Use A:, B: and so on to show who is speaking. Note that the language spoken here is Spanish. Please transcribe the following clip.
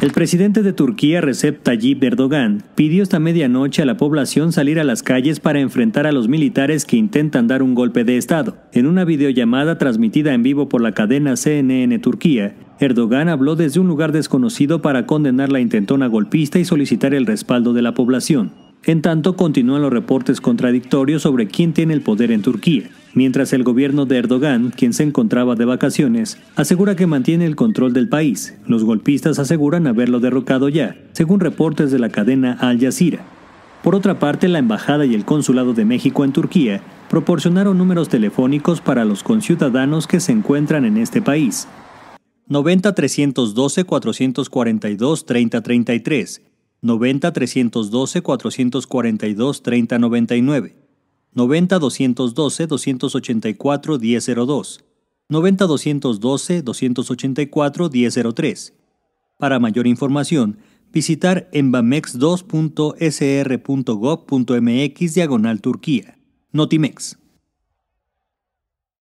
A: El presidente de Turquía, Recep Tayyip Erdogan, pidió esta medianoche a la población salir a las calles para enfrentar a los militares que intentan dar un golpe de Estado. En una videollamada transmitida en vivo por la cadena CNN Turquía, Erdogan habló desde un lugar desconocido para condenar la intentona golpista y solicitar el respaldo de la población. En tanto, continúan los reportes contradictorios sobre quién tiene el poder en Turquía, mientras el gobierno de Erdogan, quien se encontraba de vacaciones, asegura que mantiene el control del país. Los golpistas aseguran haberlo derrocado ya, según reportes de la cadena Al Jazeera. Por otra parte, la Embajada y el Consulado de México en Turquía proporcionaron números telefónicos para los conciudadanos que se encuentran en este país. 90 312 442 3033 90 312 442 3099, 90 212 284 1002, 90 212 284 1003. Para mayor información, visitar embamex2.sr.gov.mx diagonal Turquía. Notimex.